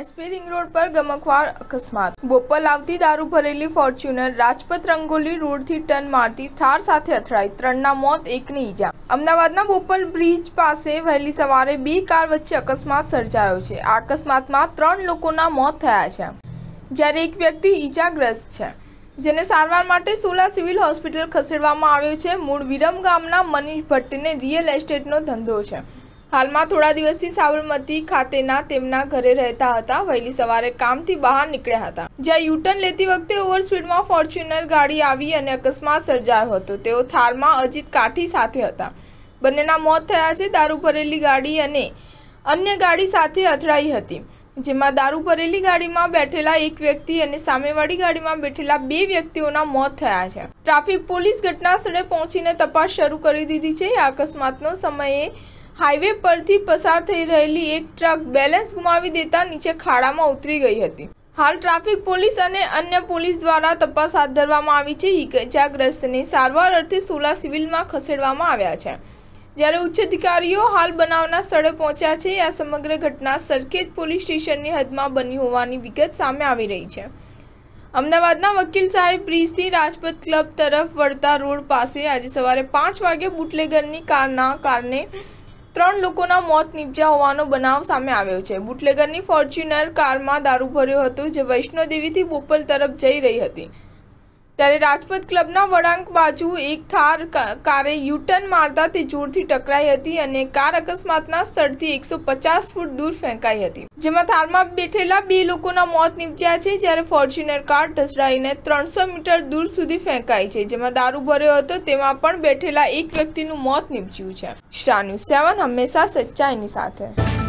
SP ring road પર ગમકવાર અકસ્માત બોપલ આવતી દારૂ ભરેલી ફોર્ચ્યુનર રાજપથ રંગોલી રોડથી ટર્ન મારતી થાર સાથે અથડાઈ ત્રણના મોત એકની ઈજા અમદાવાદના બોપલ બ્રિજ પાસે વહેલી સવારે બે કાર વચ્ચે અકસ્માત સર્જાયો છે આ અકસ્માતમાં ત્રણ લોકોના મોત થયા છે જ્યારે એક વ્યક્તિ ઈજાગ્રસ્ત છે જેને સારવાર માટે સોલા સિવિલ હોસ્પિટલ ખસેડવામાં આવ્યો છે મૂળ વિરમ ગામના મનીષ ભટ્ટને રિયલ એસ્ટેટનો ધંધો છે હાલમાં થોડા દિવસથી સાબરમતી ખાતેના તેમના ઘરે રહેતા હતા વહેલી સવારે કામથી બહાર નીકળ્યા હતા જ્યાં યુટર્ન લેતી વખતે ઓવરસ્પીડમાં ફોર્ચ્યુનર ગાડી આવી અને અકસ્માત સર્જાયો હતો તેઓ થારમાં અજીત કાઠી સાથે હતા બંનેના મોત થયા છે દારૂ ભરેલી ગાડી અને અન્ય ગાડી સાથે અથડાઈ હતી જેમાં દારૂ ભરેલી ગાડીમાં બેઠેલા એક વ્યક્તિ અને સામેવાળી ગાડીમાં બેઠેલા બે વ્યક્તિઓના મોત થયા છે ટ્રાફિક પોલીસ ઘટના સ્થળે પહોંચીને તપાસ શરૂ કરી દીધી છે અકસ્માતનો સમયે હાઈવે પરથી પસાર થઈ રહેલી એક ટ્રક બેલેન્સ ગુમાવી દેતા નીચે ખાડામાં ઉતરી ગઈ હતી હાલ ટ્રાફિક પોલીસ અને અન્ય પોલીસ દ્વારા તપાસ હાથ ધરવામાં આવી છે ઇજાગ્રસ્તને સારવાર અર્થે સોલા સિવિલમાં ખસેડવામાં આવ્યા છે જ્યારે ઉચ્ચ અધિકારીઓ હાલ બનાવના સ્થળે પહોંચ્યા છે આ સમગ્ર ઘટના સરખેજ પોલીસ સ્ટેશનની હદમાં બની હોવાની વિગત સામે આવી રહી છે અમદાવાદના વકીલ સાહેબ બ્રિજથી રાજપથ ક્લબ તરફ વળતા રોડ પાસે આજે સવારે પાંચ વાગે બુટલેગરની કારના કારણે ત્રણ લોકોના મોત નિપજ્યા હોવાનો બનાવ સામે આવ્યો છે બુટલેગરની ફોર્ચ્યુનર કારમાં દારૂ ભર્યો હતો જે વૈષ્ણોદેવીથી બોપલ તરફ જઈ રહી હતી ત્યારે રાજપથ ક્લબના વળાંક બાજુ એક થાર કારે યુટર્ન મારતા તે જોરથી ટકરાઈ હતી અને કાર અકસ્માતના સ્થળથી એકસો પચાસ ફૂટ દૂર ફેંકાઈ હતી જેમાં થારમાં બેઠેલા બે લોકોના મોત નીપજ્યા છે જ્યારે ફોર્ચ્યુનર કાર ઢસડાઈને ત્રણસો મીટર દૂર સુધી ફેંકાઈ છે જેમાં દારૂ ભર્યો હતો તેમાં પણ બેઠેલા એક વ્યક્તિનું મોત નીપજ્યું છે સ્ટાર ન્યૂઝ સેવન હંમેશા સચ્ચાઈની સાથે